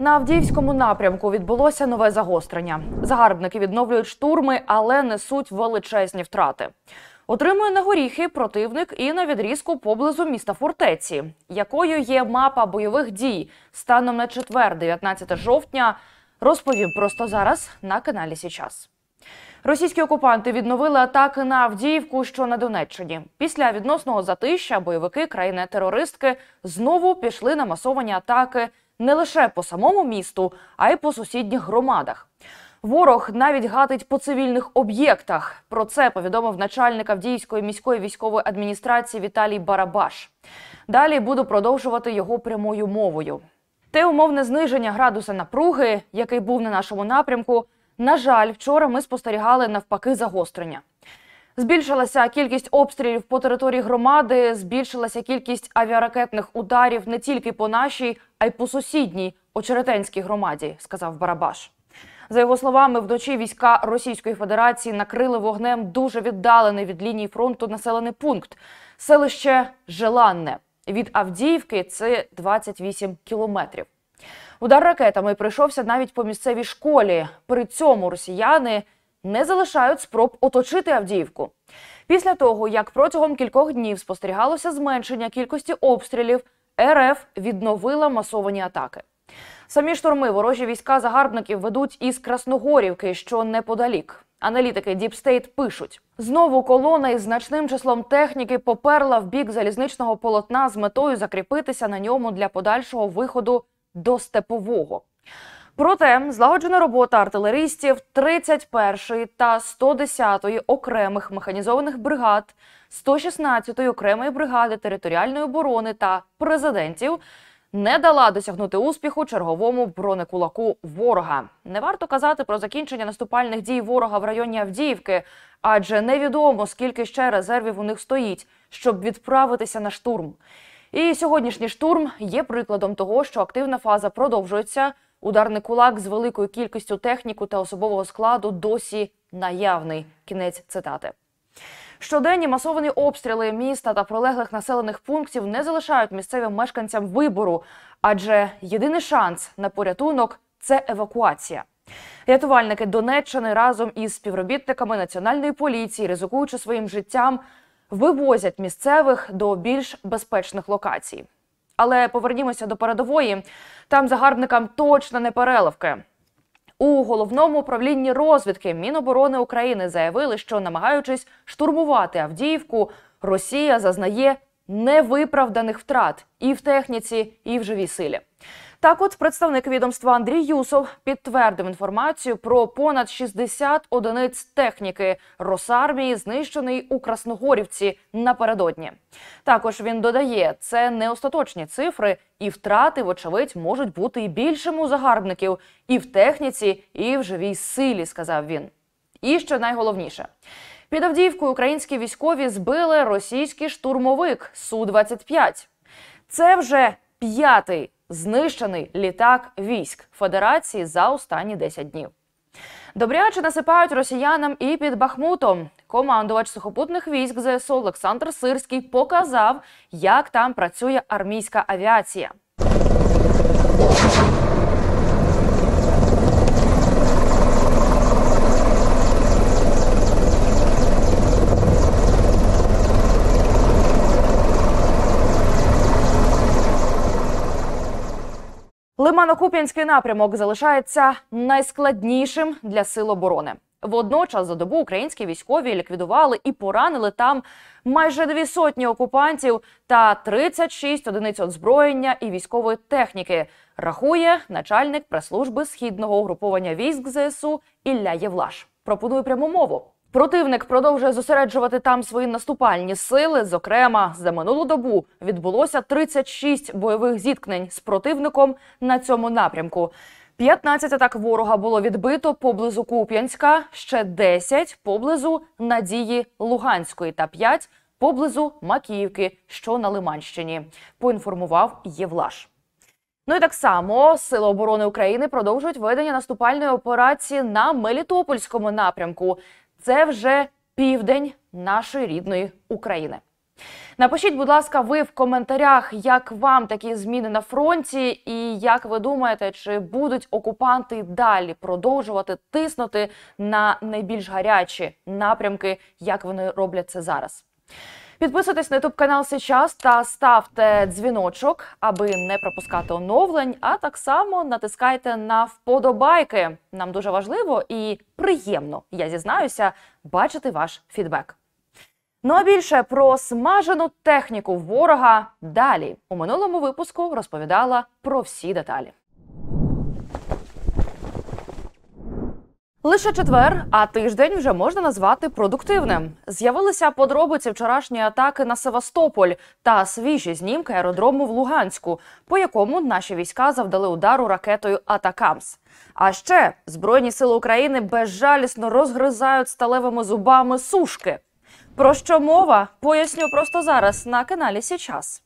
На Авдіївському напрямку відбулося нове загострення. Загарбники відновлюють штурми, але несуть величезні втрати. Отримує на горіхи противник і на відрізку поблизу міста фортеці, якою є мапа бойових дій станом на четвер, 19 жовтня. Розповім просто зараз на каналі Січас. Російські окупанти відновили атаки на Авдіївку, що на Донеччині. Після відносного затища бойовики країни-терористки знову пішли на масовані атаки не лише по самому місту, а й по сусідніх громадах. Ворог навіть гатить по цивільних об'єктах. Про це повідомив начальник Авдіївської міської військової адміністрації Віталій Барабаш. Далі буду продовжувати його прямою мовою. Те умовне зниження градуса напруги, який був на нашому напрямку. На жаль, вчора ми спостерігали навпаки загострення. Збільшилася кількість обстрілів по території громади, збільшилася кількість авіаракетних ударів не тільки по нашій, а й по сусідній очеретенській громаді, сказав Барабаш. За його словами, вночі війська Російської Федерації накрили вогнем дуже віддалений від лінії фронту населений пункт селище Желанне. Від Авдіївки це 28 кілометрів. Удар ракетами прийшовся навіть по місцевій школі. При цьому росіяни не залишають спроб оточити Авдіївку. Після того, як протягом кількох днів спостерігалося зменшення кількості обстрілів, РФ відновила масовані атаки. Самі штурми ворожі війська загарбників ведуть із Красногорівки, що неподалік. Аналітики Діпстейт пишуть: знову колона із значним числом техніки поперла в бік залізничного полотна з метою закріпитися на ньому для подальшого виходу до степового. Проте злагоджена робота артилеристів 31-ї та 110-ї окремих механізованих бригад, 116-ї окремої бригади територіальної оборони та президентів. Не дала досягнути успіху черговому бронекулаку ворога. Не варто казати про закінчення наступальних дій ворога в районі Авдіївки, адже невідомо скільки ще резервів у них стоїть, щоб відправитися на штурм. І сьогоднішній штурм є прикладом того, що активна фаза продовжується. Ударний кулак з великою кількістю техніку та особового складу досі наявний. Кінець цитати. Щоденні масовані обстріли міста та пролеглих населених пунктів не залишають місцевим мешканцям вибору, адже єдиний шанс на порятунок це евакуація. Рятувальники Донеччини разом із співробітниками національної поліції, ризикуючи своїм життям, вивозять місцевих до більш безпечних локацій. Але повернімося до передової. Там загарбникам точно не переливки. У головному управлінні розвідки Міноборони України заявили, що намагаючись штурмувати Авдіївку, Росія зазнає невиправданих втрат і в техніці, і в живій силі. Так, от представник відомства Андрій Юсов підтвердив інформацію про понад 60 одиниць техніки Росармії, знищений у Красногорівці напередодні. Також він додає, це не остаточні цифри, і втрати, вочевидь, можуть бути і більшим у загарбників, і в техніці, і в живій силі, сказав він. І що найголовніше. Під Авдіївкою українські військові збили російський штурмовик Су 25 Це вже п'ятий знищений літак військ Федерації за останні 10 днів. Добряче насипають росіянам і під Бахмутом. Командувач сухопутних військ ЗСУ Олександр Сирський показав, як там працює армійська авіація. Лиманокуп'янський напрямок залишається найскладнішим для сил оборони. Водночас за добу українські військові ліквідували і поранили там майже дві сотні окупантів та 36 одиниць озброєння і військової техніки. Рахує начальник прес-служби східного угруповання військ ЗСУ Ілля Євлаш. Пропоную пряму мову. Противник продовжує зосереджувати там свої наступальні сили. Зокрема, за минулу добу відбулося 36 бойових зіткнень з противником на цьому напрямку. 15 атак ворога було відбито поблизу Куп'янська, ще 10 поблизу Надії Луганської та 5 поблизу Макіївки, що на Лиманщині. Поінформував Євлаш. Ну і так само сили оборони України продовжують ведення наступальної операції на Мелітопольському напрямку це вже південь нашої рідної України. Напишіть, будь ласка, ви в коментарях, як вам такі зміни на фронті, і як ви думаєте, чи будуть окупанти далі продовжувати тиснути на найбільш гарячі напрямки, як вони роблять це зараз? Підписуйтесь на youtube канал сейчас та ставте дзвіночок, аби не пропускати оновлень. А так само натискайте на вподобайки. Нам дуже важливо і приємно, я зізнаюся, бачити ваш фідбек. Ну а більше про смажену техніку ворога далі у минулому випуску розповідала про всі деталі. Лише четвер, а тиждень вже можна назвати продуктивним. З'явилися подробиці вчорашньої атаки на Севастополь та свіжі знімки аеродрому в Луганську, по якому наші війська завдали удару ракетою Атакамс. А ще збройні сили України безжалісно розгризають сталевими зубами сушки. Про що мова? Поясню просто зараз на каналі Січас.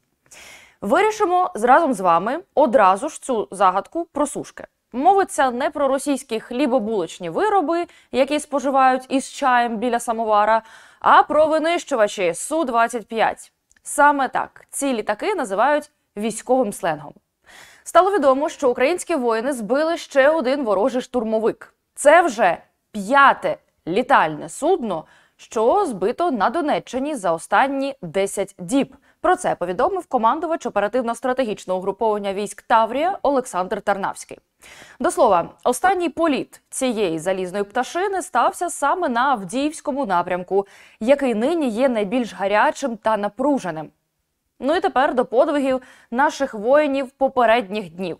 Вирішимо разом з вами одразу ж цю загадку про сушки. Мовиться не про російські хлібобулочні вироби, які споживають із чаєм біля самовара, а про винищувачі Су-25. Саме так ці літаки називають військовим сленгом. Стало відомо, що українські воїни збили ще один ворожий штурмовик. Це вже п'яте літальне судно, що збито на Донеччині за останні 10 діб. Про це повідомив командувач оперативно-стратегічного угруповання військ Таврія Олександр Тарнавський. До слова, останній політ цієї залізної пташини стався саме на Авдіївському напрямку, який нині є найбільш гарячим та напруженим. Ну і тепер до подвигів наших воїнів попередніх днів.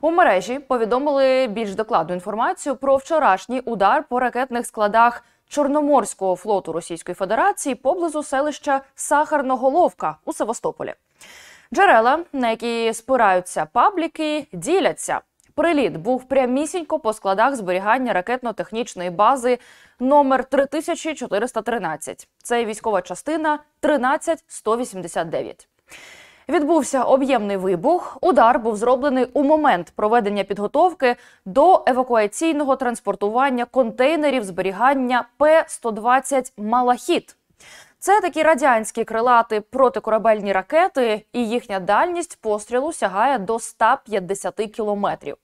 У мережі повідомили більш докладну інформацію про вчорашній удар по ракетних складах Чорноморського флоту Російської Федерації поблизу селища Сахарноголовка у Севастополі. Джерела, на які спираються пабліки, діляться. Приліт був прямісінько по складах зберігання ракетно-технічної бази номер 3413. Це військова частина 13189. Відбувся об'ємний вибух. Удар був зроблений у момент проведення підготовки до евакуаційного транспортування контейнерів зберігання П-120 Малахіт. Це такі радянські крилати протикорабельні ракети, і їхня дальність пострілу сягає до 150 кілометрів.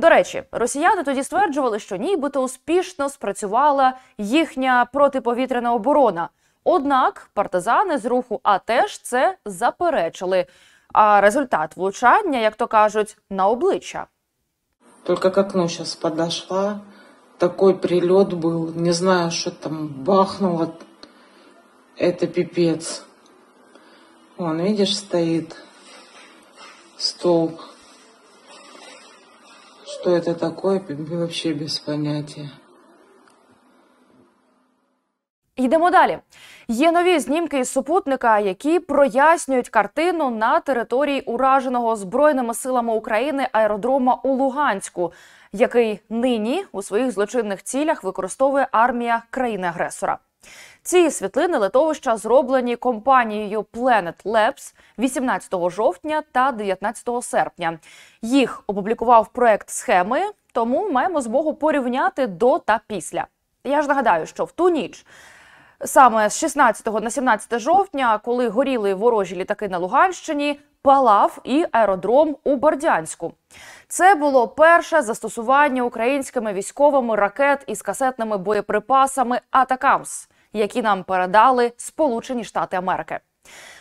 До речі, росіяни тоді стверджували, що нібито успішно спрацювала їхня протиповітряна оборона. Однак партизани з руху А теж це заперечили. А результат влучання, як то кажуть, на обличчя. тільки к окну сейчас подошла, такой прильот був. не знаю, що там бахнуло, это піпець. Вон, видиш, стоїть столб что это такое, вообще без поняття. Йдемо далі. Є нові знімки із супутника, які прояснюють картину на території ураженого збройними силами України аеродрома у Луганську, який нині у своїх злочинних цілях використовує армія країни-агресора. Ці світлини литовища зроблені компанією Planet Labs 18 жовтня та 19 серпня. Їх опублікував проект схеми, тому маємо змогу порівняти до та після. Я ж нагадаю, що в ту ніч. Саме з 16 на 17 жовтня, коли горіли ворожі літаки на Луганщині, палав і аеродром у Бордянську. Це було перше застосування українськими військовими ракет із касетними боєприпасами Атакамс які нам передали Сполучені Штати Америки.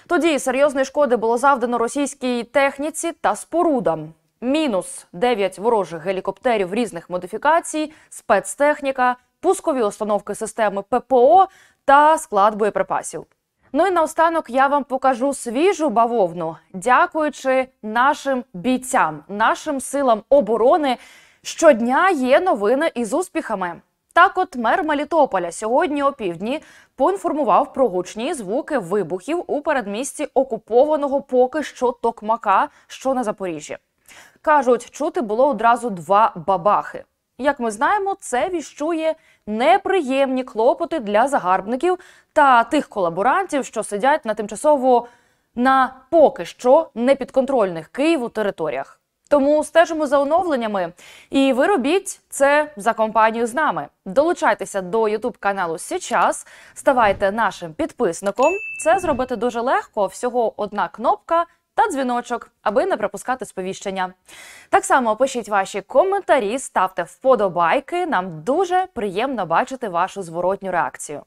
Тоді серйозної шкоди було завдано російській техніці та спорудам. Мінус 9 ворожих гелікоптерів різних модифікацій, спецтехніка, пускові установки системи ППО та склад боєприпасів. Ну і наостанок я вам покажу свіжу бавовну, дякуючи нашим бійцям, нашим силам оборони. Щодня є новини із успіхами. Так, от мер Мелітополя сьогодні опівдні поінформував про гучні звуки вибухів у передмісті окупованого поки що Токмака, що на Запоріжжі. Кажуть, чути було одразу два бабахи. Як ми знаємо, це віщує неприємні клопоти для загарбників та тих колаборантів, що сидять на тимчасово на поки що непідконтрольних Києву територіях. Тому стежимо за оновленнями. І ви робіть це за компанію з нами. Долучайтеся до youtube каналу Січас, ставайте нашим підписником. Це зробити дуже легко. Всього одна кнопка. Та дзвіночок, аби не пропускати сповіщення. Так само пишіть ваші коментарі, ставте вподобайки. Нам дуже приємно бачити вашу зворотню реакцію.